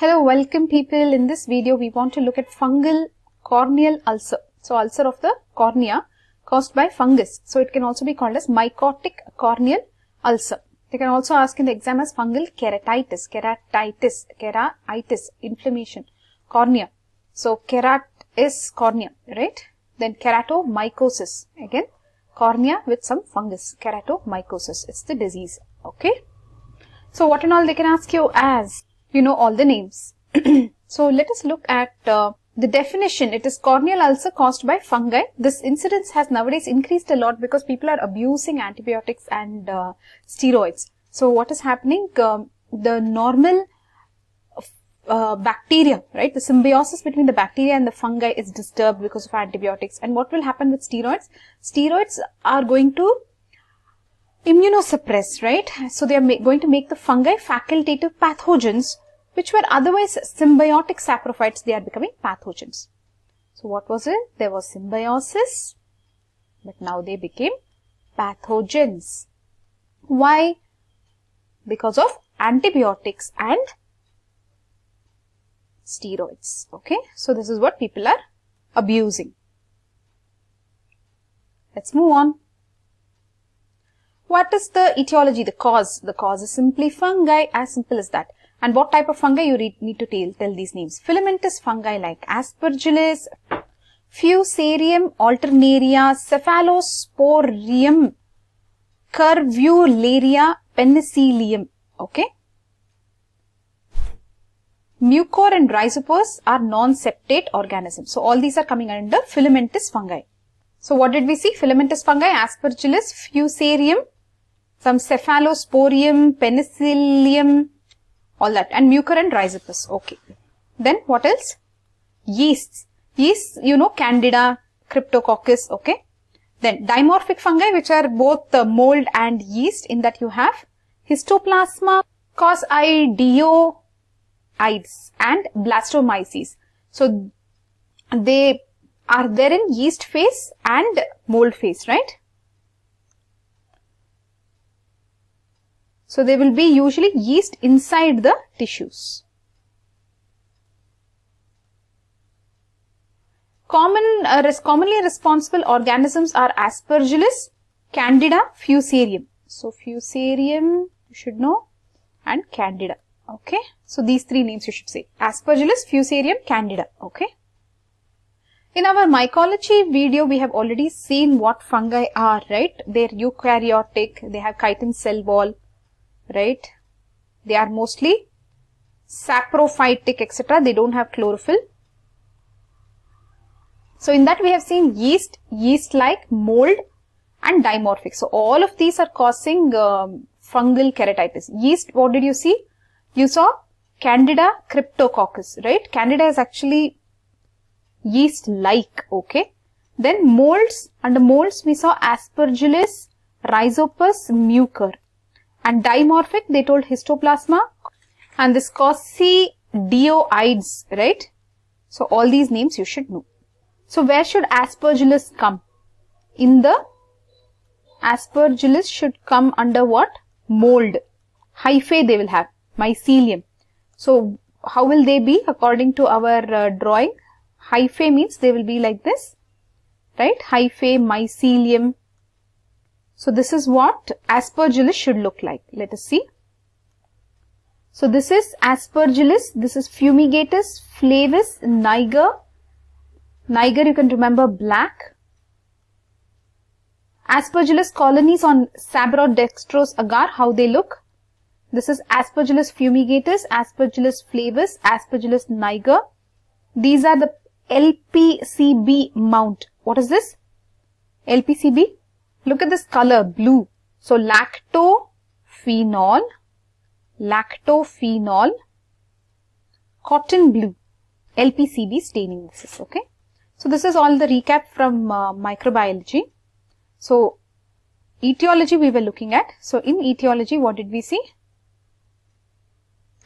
Hello, welcome people. In this video, we want to look at fungal corneal ulcer. So, ulcer of the cornea caused by fungus. So, it can also be called as mycotic corneal ulcer. They can also ask in the exam as fungal keratitis, keratitis, keratitis, inflammation, cornea. So, kerat is cornea, right? Then keratomycosis, again cornea with some fungus, keratomycosis. It's the disease, okay? So, what and all they can ask you as? you know all the names. so let us look at uh, the definition. It is corneal ulcer caused by fungi. This incidence has nowadays increased a lot because people are abusing antibiotics and uh, steroids. So what is happening? Um, the normal uh, bacteria, right? The symbiosis between the bacteria and the fungi is disturbed because of antibiotics. And what will happen with steroids? Steroids are going to immunosuppressed, right? So they are going to make the fungi facultative pathogens, which were otherwise symbiotic saprophytes, they are becoming pathogens. So what was it? There was symbiosis, but now they became pathogens. Why? Because of antibiotics and steroids. Okay, so this is what people are abusing. Let's move on. What is the etiology, the cause? The cause is simply fungi, as simple as that. And what type of fungi you need to tell, tell these names. Filamentous fungi like Aspergillus, Fusarium alternaria, Cephalosporium, Curvularia, Penicillium. Okay. Mucor and Rhizopus are non-septate organisms. So all these are coming under filamentous fungi. So what did we see? Filamentous fungi, Aspergillus, Fusarium, some cephalosporium, penicillium, all that and and rhizopus. Okay. Then what else? Yeasts. Yeasts, you know, candida, cryptococcus, okay. Then dimorphic fungi which are both the mold and yeast in that you have histoplasma, coscidioides and blastomyces. So they are there in yeast phase and mold phase, right? So there will be usually yeast inside the tissues. Common, uh, commonly responsible organisms are Aspergillus, Candida, Fusarium. So Fusarium you should know and Candida. Okay. So these three names you should say. Aspergillus, Fusarium, Candida. Okay. In our mycology video, we have already seen what fungi are, right? They're eukaryotic, they have chitin cell wall, right? They are mostly saprophytic, etc. They don't have chlorophyll. So in that we have seen yeast, yeast-like mold and dimorphic. So all of these are causing um, fungal keratitis. Yeast, what did you see? You saw Candida cryptococcus, right? Candida is actually yeast-like, okay? Then molds, under molds we saw Aspergillus, Rhizopus, Mucor and dimorphic they told histoplasma and this coccidioides, right? So all these names you should know. So where should aspergillus come? In the aspergillus should come under what? Mold. Hyphae they will have, mycelium. So how will they be according to our uh, drawing? Hyphae means they will be like this, right? Hyphae, mycelium, so this is what aspergillus should look like. Let us see. So this is aspergillus, this is fumigatus, flavus, niger. Niger you can remember black. Aspergillus colonies on Sabrodextrose agar, how they look. This is Aspergillus fumigatus, Aspergillus flavus, Aspergillus niger. These are the LPCB mount. What is this? LPCB? Look at this color, blue. So lactophenol, lactophenol, cotton blue, LPCB staining this is, okay. So this is all the recap from uh, microbiology. So etiology we were looking at. So in etiology, what did we see?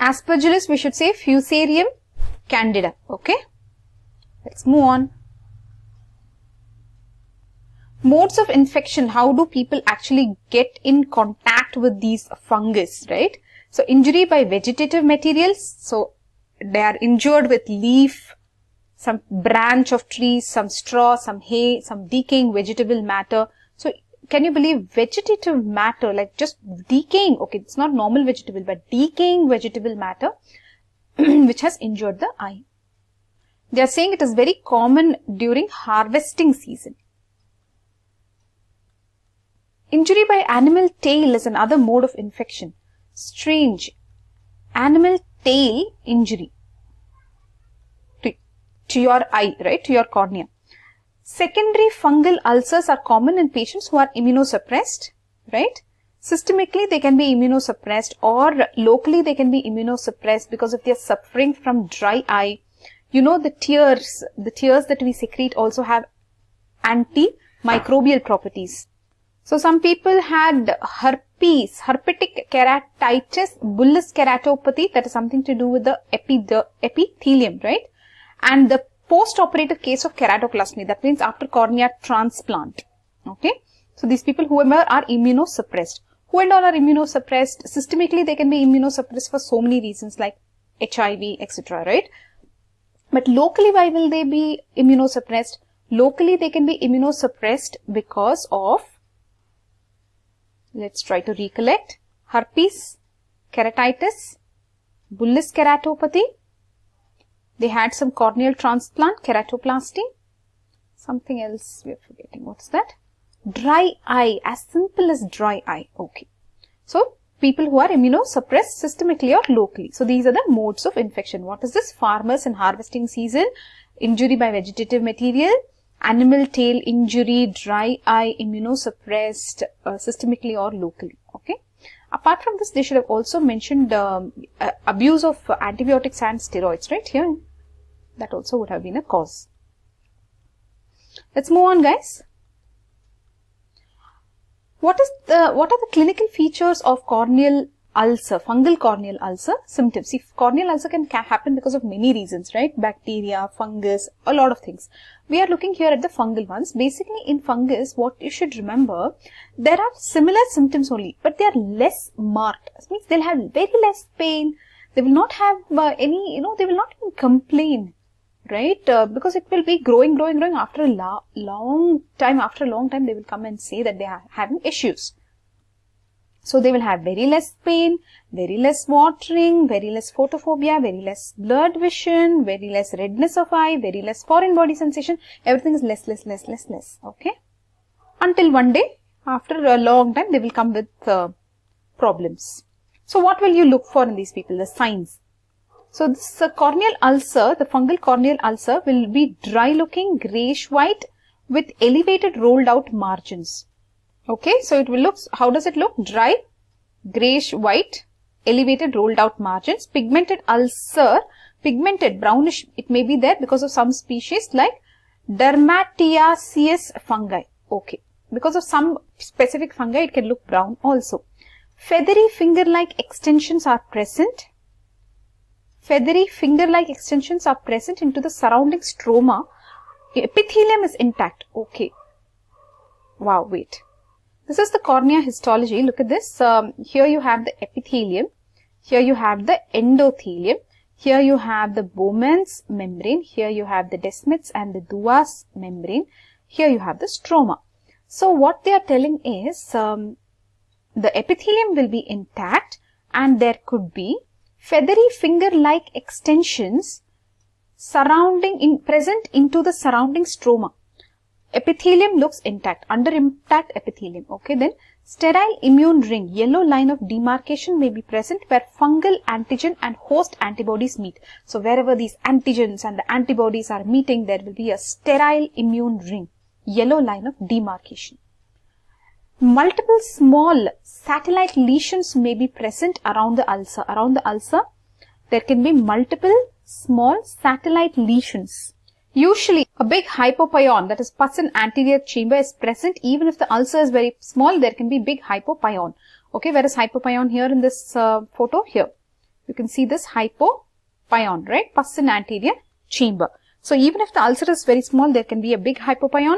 Aspergillus, we should say Fusarium candida, okay. Let's move on modes of infection, how do people actually get in contact with these fungus, right? So injury by vegetative materials. So they are injured with leaf, some branch of trees, some straw, some hay, some decaying vegetable matter. So can you believe vegetative matter, like just decaying, okay, it's not normal vegetable, but decaying vegetable matter, which has injured the eye. They are saying it is very common during harvesting season. Injury by animal tail is another mode of infection. Strange. Animal tail injury to, to your eye, right? To your cornea. Secondary fungal ulcers are common in patients who are immunosuppressed, right? Systemically, they can be immunosuppressed or locally they can be immunosuppressed because if they are suffering from dry eye, you know the tears, the tears that we secrete also have antimicrobial properties. So some people had herpes, herpetic keratitis, bullous keratopathy, that is something to do with the epithelium, right? And the post-operative case of keratocolostomy, that means after cornea transplant, okay? So these people, whoever are immunosuppressed, who and all are immunosuppressed, systemically they can be immunosuppressed for so many reasons like HIV, etc., right? But locally, why will they be immunosuppressed? Locally, they can be immunosuppressed because of Let's try to recollect. Herpes, keratitis, bullous keratopathy. They had some corneal transplant, keratoplasty. Something else we are forgetting. What's that? Dry eye, as simple as dry eye. Okay. So, people who are immunosuppressed systemically or locally. So, these are the modes of infection. What is this? Farmers in harvesting season, injury by vegetative material, animal tail injury, dry eye, immunosuppressed uh, systemically or locally. Okay. Apart from this, they should have also mentioned um, uh, abuse of antibiotics and steroids, right here. That also would have been a cause. Let's move on, guys. What is the what are the clinical features of corneal ulcer, fungal corneal ulcer symptoms. See, corneal ulcer can happen because of many reasons, right? Bacteria, fungus, a lot of things. We are looking here at the fungal ones. Basically, in fungus, what you should remember, there are similar symptoms only, but they are less marked. means they'll have very less pain. They will not have uh, any, you know, they will not even complain, right? Uh, because it will be growing, growing, growing after a long time. After a long time, they will come and say that they are having issues. So they will have very less pain, very less watering, very less photophobia, very less blurred vision, very less redness of eye, very less foreign body sensation. Everything is less, less, less, less, less. Okay. Until one day, after a long time, they will come with uh, problems. So what will you look for in these people? The signs. So this uh, corneal ulcer, the fungal corneal ulcer will be dry looking, grayish white with elevated rolled out margins. Okay, so it will how does it look? Dry, grayish white, elevated rolled out margins, pigmented ulcer, pigmented brownish, it may be there because of some species like Dermatiaceous fungi. Okay, because of some specific fungi, it can look brown also. Feathery finger-like extensions are present. Feathery finger-like extensions are present into the surrounding stroma. Epithelium is intact. Okay. Wow, wait. This is the cornea histology. Look at this. Um, here you have the epithelium. Here you have the endothelium. Here you have the Bowman's membrane. Here you have the Desmet's and the Duas membrane. Here you have the stroma. So what they are telling is um, the epithelium will be intact and there could be feathery finger-like extensions surrounding in, present into the surrounding stroma epithelium looks intact under intact epithelium okay then sterile immune ring yellow line of demarcation may be present where fungal antigen and host antibodies meet so wherever these antigens and the antibodies are meeting there will be a sterile immune ring yellow line of demarcation multiple small satellite lesions may be present around the ulcer around the ulcer there can be multiple small satellite lesions Usually, a big hypopyon that is pus in anterior chamber is present even if the ulcer is very small, there can be big hypopyon. Okay, where is hypopyon here in this uh, photo? Here. You can see this hypopyon, right? Pus in anterior chamber. So, even if the ulcer is very small, there can be a big hypopyon.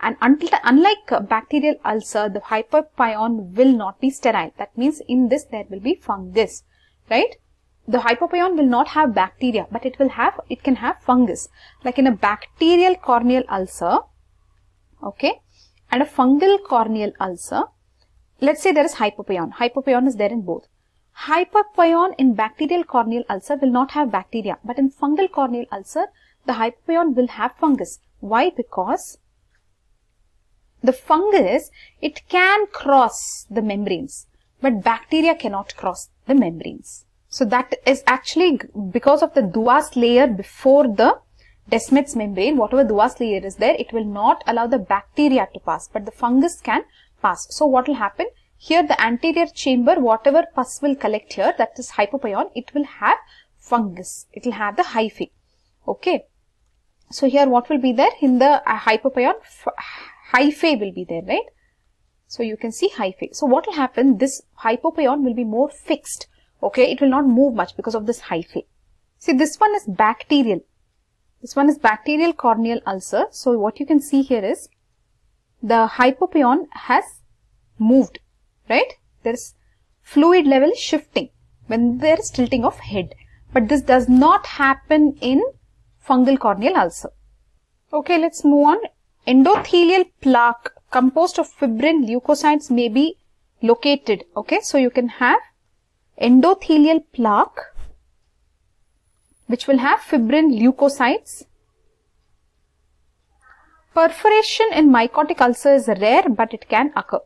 And the, unlike bacterial ulcer, the hypopyon will not be sterile. That means in this there will be fungus, right? the hypopyon will not have bacteria but it will have it can have fungus like in a bacterial corneal ulcer okay and a fungal corneal ulcer let's say there is hypopyon. Hypopyon is there in both Hypopyon in bacterial corneal ulcer will not have bacteria but in fungal corneal ulcer the hypopyon will have fungus why because the fungus it can cross the membranes but bacteria cannot cross the membranes so that is actually because of the Duas layer before the desmids membrane, whatever Duas layer is there, it will not allow the bacteria to pass, but the fungus can pass. So what will happen? Here the anterior chamber, whatever pus will collect here, that is hypopion, it will have fungus. It will have the hyphae. Okay. So here what will be there? In the uh, hypopion, hyphae will be there, right? So you can see hyphae. So what will happen? This hypopion will be more fixed Okay, it will not move much because of this hyphae. See, this one is bacterial. This one is bacterial corneal ulcer. So what you can see here is the hypopion has moved, right? There is fluid level shifting when there is tilting of head. But this does not happen in fungal corneal ulcer. Okay, let's move on. Endothelial plaque composed of fibrin leukocytes may be located. Okay, so you can have endothelial plaque which will have fibrin leukocytes. Perforation in mycotic ulcer is rare but it can occur.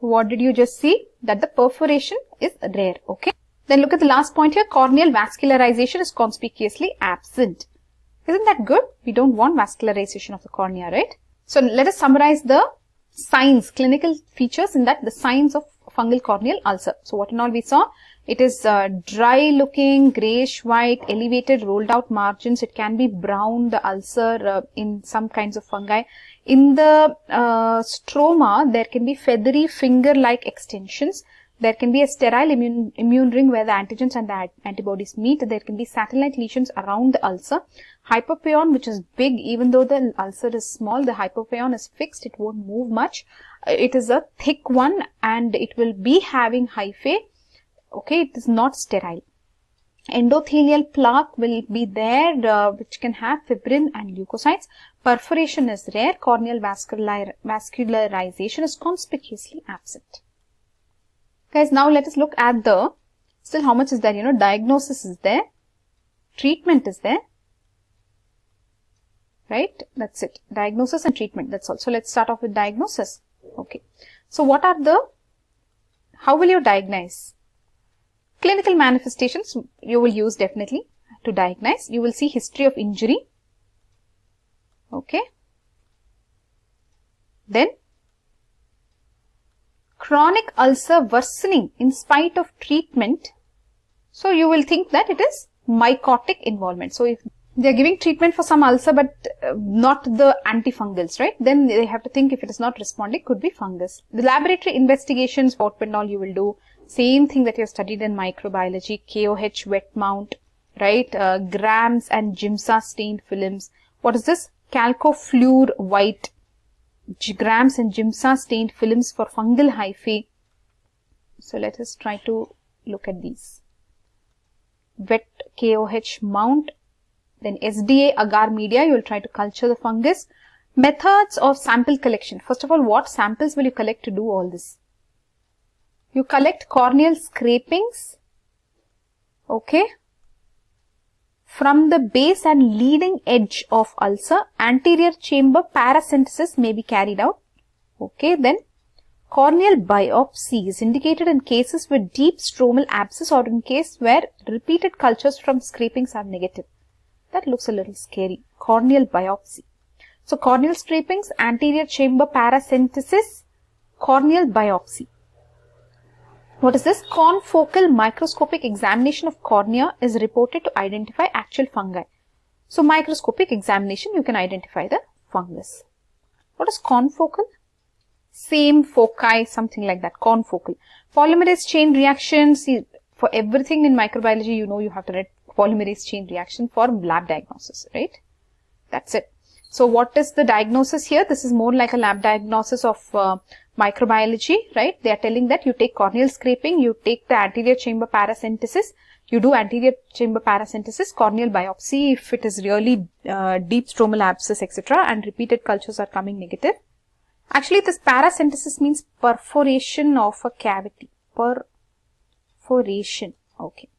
What did you just see? That the perforation is rare. Okay. Then look at the last point here. Corneal vascularization is conspicuously absent. Isn't that good? We don't want vascularization of the cornea, right? So let us summarize the signs, clinical features in that the signs of fungal corneal ulcer. So what and all we saw? It is uh, dry looking, grayish white, elevated rolled out margins. It can be brown, the ulcer uh, in some kinds of fungi. In the uh, stroma, there can be feathery finger like extensions there can be a sterile immune, immune ring where the antigens and the antibodies meet. There can be satellite lesions around the ulcer. Hyperpaeon, which is big, even though the ulcer is small, the hyperpaeon is fixed. It won't move much. Uh, it is a thick one and it will be having hyphae. Okay, it is not sterile. Endothelial plaque will be there, uh, which can have fibrin and leukocytes. Perforation is rare. Corneal vascular, vascularization is conspicuously absent. Guys, now let us look at the, still how much is there, you know, diagnosis is there, treatment is there, right? That's it. Diagnosis and treatment, that's all. So let's start off with diagnosis. Okay. So what are the, how will you diagnose? Clinical manifestations you will use definitely to diagnose. You will see history of injury. Okay. Then chronic ulcer worsening in spite of treatment, so you will think that it is mycotic involvement. So if they are giving treatment for some ulcer but uh, not the antifungals, right? Then they have to think if it is not responding, could be fungus. The laboratory investigations, what all you will do, same thing that you have studied in microbiology, KOH wet mount, right? Uh, grams and GIMSA stained films. What is this? Calcofluor white grams and GIMSA stained films for fungal hyphae. So let us try to look at these. Wet KOH mount, then SDA agar media, you will try to culture the fungus. Methods of sample collection. First of all, what samples will you collect to do all this? You collect corneal scrapings. Okay. From the base and leading edge of ulcer, anterior chamber paracentesis may be carried out. Okay, then corneal biopsy is indicated in cases with deep stromal abscess or in case where repeated cultures from scrapings are negative. That looks a little scary. Corneal biopsy. So corneal scrapings, anterior chamber paracentesis, corneal biopsy. What is this? Confocal microscopic examination of cornea is reported to identify actual fungi. So microscopic examination, you can identify the fungus. What is confocal? Same foci, something like that, confocal. Polymerase chain reaction, see, for everything in microbiology, you know you have to read polymerase chain reaction for lab diagnosis, right? That's it. So what is the diagnosis here? This is more like a lab diagnosis of uh, microbiology, right? They are telling that you take corneal scraping, you take the anterior chamber paracentesis, you do anterior chamber paracentesis, corneal biopsy if it is really uh, deep stromal abscess, etc. and repeated cultures are coming negative. Actually, this paracentesis means perforation of a cavity. Perforation. Okay.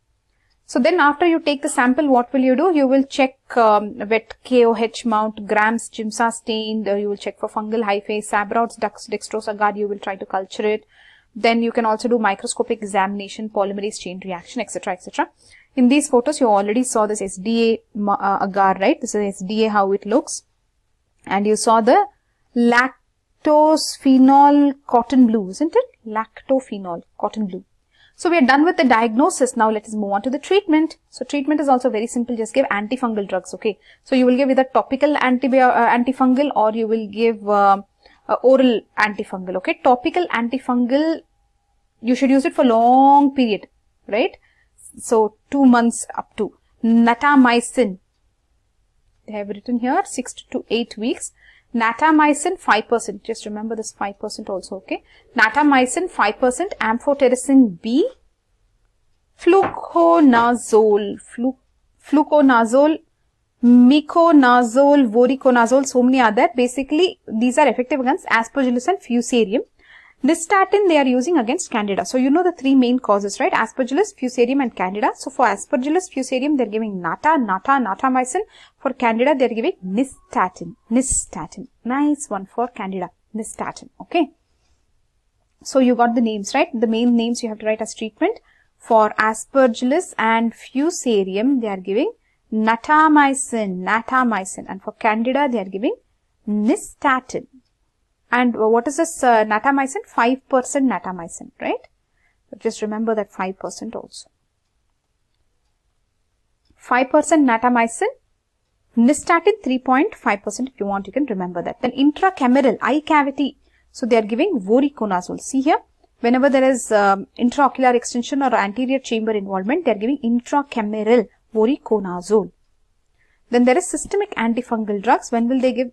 So then after you take the sample, what will you do? You will check um, wet KOH mount, grams, GIMSA stained. Uh, you will check for fungal hyphae, Sabrout's dextrose agar, you will try to culture it. Then you can also do microscopic examination, polymerase chain reaction, etc. etc. In these photos, you already saw this SDA uh, agar, right? This is SDA, how it looks. And you saw the lactose phenol cotton blue, isn't it? Lactophenol cotton blue. So we are done with the diagnosis. Now let us move on to the treatment. So treatment is also very simple. Just give antifungal drugs. Okay. So you will give either topical uh, antifungal or you will give uh, uh, oral antifungal. Okay. Topical antifungal, you should use it for long period, right? So two months up to natamycin. They have written here six to eight weeks natamycin 5%, just remember this 5% also, okay. Natamycin 5%, amphotericin B, fluconazole, flu, fluconazole, miconazole, voriconazole, so many are there. Basically, these are effective against aspergillus and fusarium. Nystatin they are using against candida. So you know the three main causes, right? Aspergillus, fusarium and candida. So for aspergillus, fusarium they are giving nata, nata, natamycin. For candida they are giving nystatin, nystatin. Nice one for candida, nystatin. Okay. So you got the names, right? The main names you have to write as treatment. For aspergillus and fusarium they are giving natamycin, natamycin. And for candida they are giving nystatin. And what is this uh, natamycin? 5% natamycin, right? just remember that 5% also. 5% natamycin, nystatin 3.5% if you want you can remember that. Then intracameral, eye cavity. So they are giving voriconazole. See here, whenever there is um, intraocular extension or anterior chamber involvement, they are giving intracameral voriconazole. Then there is systemic antifungal drugs. When will they give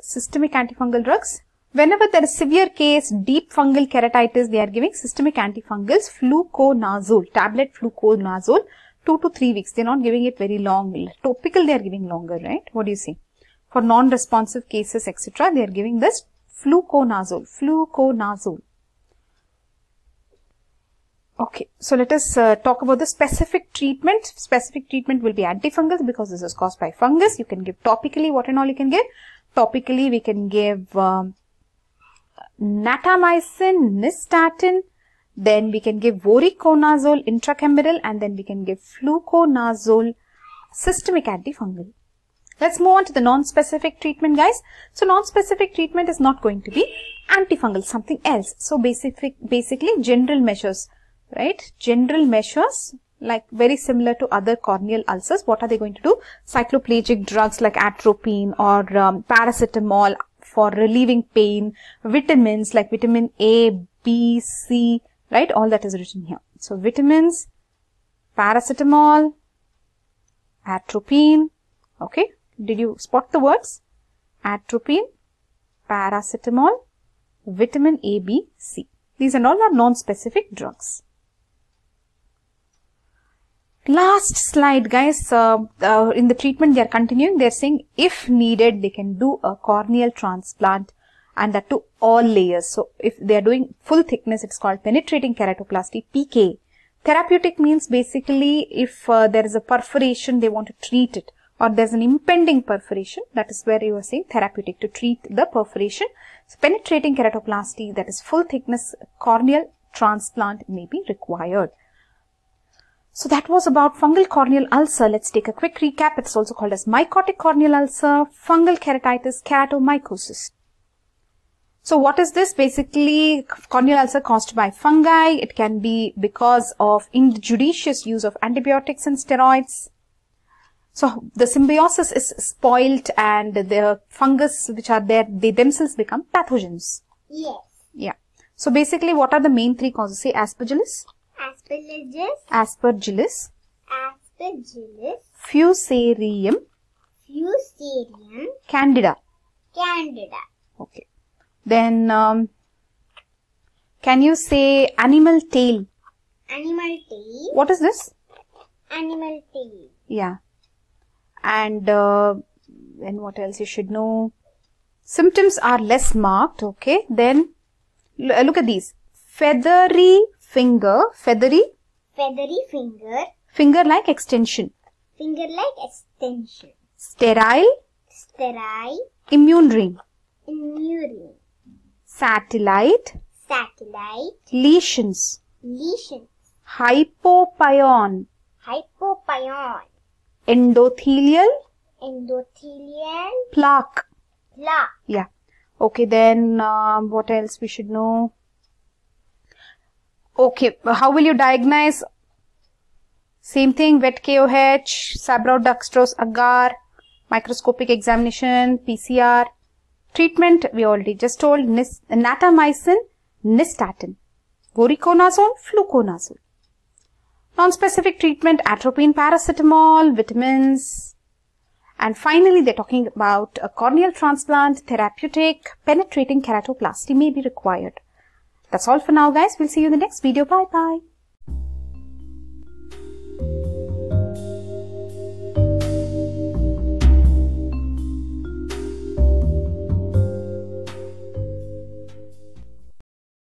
systemic antifungal drugs? Whenever there is severe case, deep fungal keratitis, they are giving systemic antifungals, fluconazole, tablet fluconazole, 2 to 3 weeks. They are not giving it very long. Topical, they are giving longer, right? What do you say? For non-responsive cases, etc., they are giving this fluconazole, fluconazole. Okay, so let us uh, talk about the specific treatment. Specific treatment will be antifungals because this is caused by fungus. You can give topically, what and all you can give. Topically, we can give... Um, natamycin, nystatin, then we can give voriconazole intracameral and then we can give fluconazole systemic antifungal. Let's move on to the non-specific treatment guys. So non-specific treatment is not going to be antifungal, something else. So basic, basically general measures, right? General measures like very similar to other corneal ulcers. What are they going to do? Cycloplegic drugs like atropine or um, paracetamol, for relieving pain, vitamins like vitamin A, B, C, right? All that is written here. So vitamins, paracetamol, atropine, okay? Did you spot the words? Atropine, paracetamol, vitamin A, B, C. These and all are non-specific drugs last slide guys uh, uh, in the treatment they are continuing they're saying if needed they can do a corneal transplant and that to all layers so if they are doing full thickness it's called penetrating keratoplasty pk therapeutic means basically if uh, there is a perforation they want to treat it or there's an impending perforation that is where you are saying therapeutic to treat the perforation so penetrating keratoplasty that is full thickness corneal transplant may be required so that was about fungal corneal ulcer. Let's take a quick recap. It's also called as mycotic corneal ulcer, fungal keratitis, keratomycosis. So what is this? Basically, corneal ulcer caused by fungi. It can be because of injudicious use of antibiotics and steroids. So the symbiosis is spoilt and the fungus which are there, they themselves become pathogens. Yes. Yeah. So basically, what are the main three causes? Say aspergillus, Aspergillus. Aspergillus. Aspergillus. Fusarium. Fusarium. Candida. Candida. Okay. Then, um, can you say animal tail? Animal tail. What is this? Animal tail. Yeah. And uh, then what else you should know? Symptoms are less marked. Okay. Then look at these. Feathery Finger, feathery. Feathery finger. Finger like extension. Finger like extension. Sterile. Sterile. Immune ring. Immune ring. Satellite. Satellite. Lesions. Lesions. Hypopion. Hypopion. Endothelial. Endothelial. Plaque. Plaque. Yeah. Okay, then uh, what else we should know? Okay, how will you diagnose? Same thing, wet KOH, sabrodextrose agar, microscopic examination, PCR. Treatment, we already just told, nis, natamycin, nystatin, voriconazole, fluconazole. Non-specific treatment, atropine, paracetamol, vitamins. And finally, they're talking about a corneal transplant, therapeutic, penetrating keratoplasty may be required. That's all for now guys. We'll see you in the next video. Bye bye.